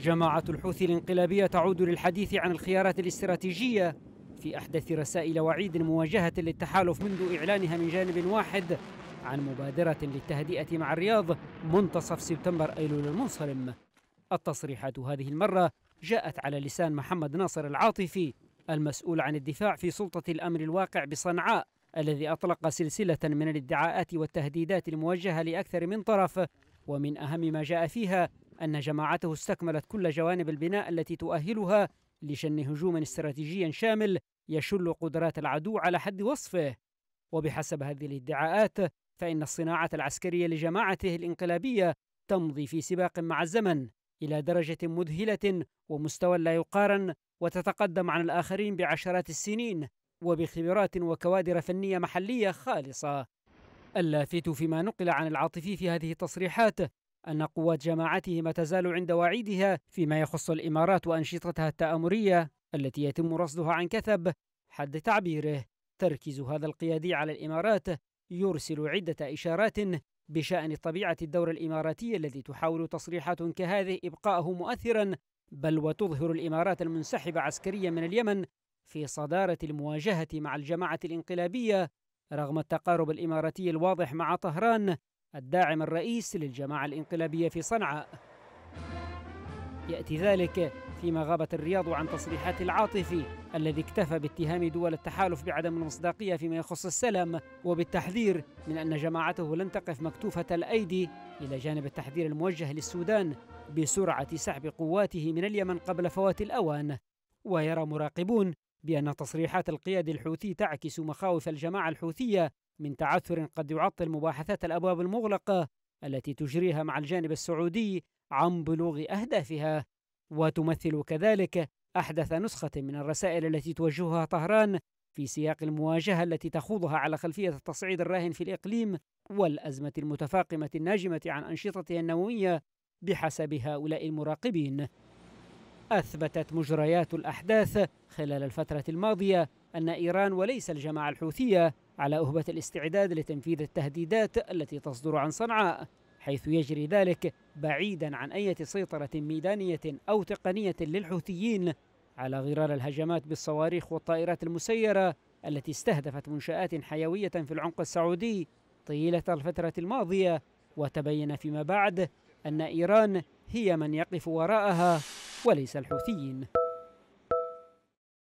جماعة الحوثي الانقلابية تعود للحديث عن الخيارات الاستراتيجية في أحدث رسائل وعيد مواجهة للتحالف منذ إعلانها من جانب واحد عن مبادرة للتهدئة مع الرياض منتصف سبتمبر أيلول المنصرم التصريحات هذه المرة جاءت على لسان محمد ناصر العاطفي المسؤول عن الدفاع في سلطة الأمر الواقع بصنعاء الذي أطلق سلسلة من الادعاءات والتهديدات الموجهة لأكثر من طرف ومن أهم ما جاء فيها أن جماعته استكملت كل جوانب البناء التي تؤهلها لشن هجوم استراتيجي شامل يشل قدرات العدو على حد وصفه وبحسب هذه الادعاءات فإن الصناعة العسكرية لجماعته الانقلابية تمضي في سباق مع الزمن إلى درجة مذهلة ومستوى لا يقارن وتتقدم عن الآخرين بعشرات السنين وبخبرات وكوادر فنية محلية خالصة اللافت فيما نقل عن العاطفي في هذه التصريحات أن قوات جماعته ما تزال عند وعيدها فيما يخص الإمارات وأنشطتها التآمرية التي يتم رصدها عن كثب حد تعبيره تركيز هذا القيادي على الإمارات يرسل عدة إشارات بشأن طبيعة الدور الإماراتي الذي تحاول تصريحات كهذه إبقاءه مؤثرا بل وتظهر الإمارات المنسحبة عسكريا من اليمن في صدارة المواجهة مع الجماعة الانقلابية رغم التقارب الإماراتي الواضح مع طهران الداعم الرئيس للجماعة الانقلابية في صنعاء يأتي ذلك فيما غابت الرياض عن تصريحات العاطفي الذي اكتفى باتهام دول التحالف بعدم المصداقية فيما يخص السلام وبالتحذير من أن جماعته لن تقف مكتوفة الأيدي إلى جانب التحذير الموجه للسودان بسرعة سحب قواته من اليمن قبل فوات الأوان ويرى مراقبون بأن تصريحات القيادة الحوثي تعكس مخاوف الجماعة الحوثية من تعثر قد يعطل مباحثات الابواب المغلقه التي تجريها مع الجانب السعودي عن بلوغ اهدافها وتمثل كذلك احدث نسخه من الرسائل التي توجهها طهران في سياق المواجهه التي تخوضها على خلفيه التصعيد الراهن في الاقليم والازمه المتفاقمه الناجمه عن انشطتها النوويه بحسب هؤلاء المراقبين اثبتت مجريات الاحداث خلال الفتره الماضيه ان ايران وليس الجماعه الحوثيه على أهبة الاستعداد لتنفيذ التهديدات التي تصدر عن صنعاء حيث يجري ذلك بعيدا عن أي سيطرة ميدانية أو تقنية للحوثيين على غرار الهجمات بالصواريخ والطائرات المسيرة التي استهدفت منشآت حيوية في العمق السعودي طيلة الفترة الماضية وتبين فيما بعد أن إيران هي من يقف وراءها وليس الحوثيين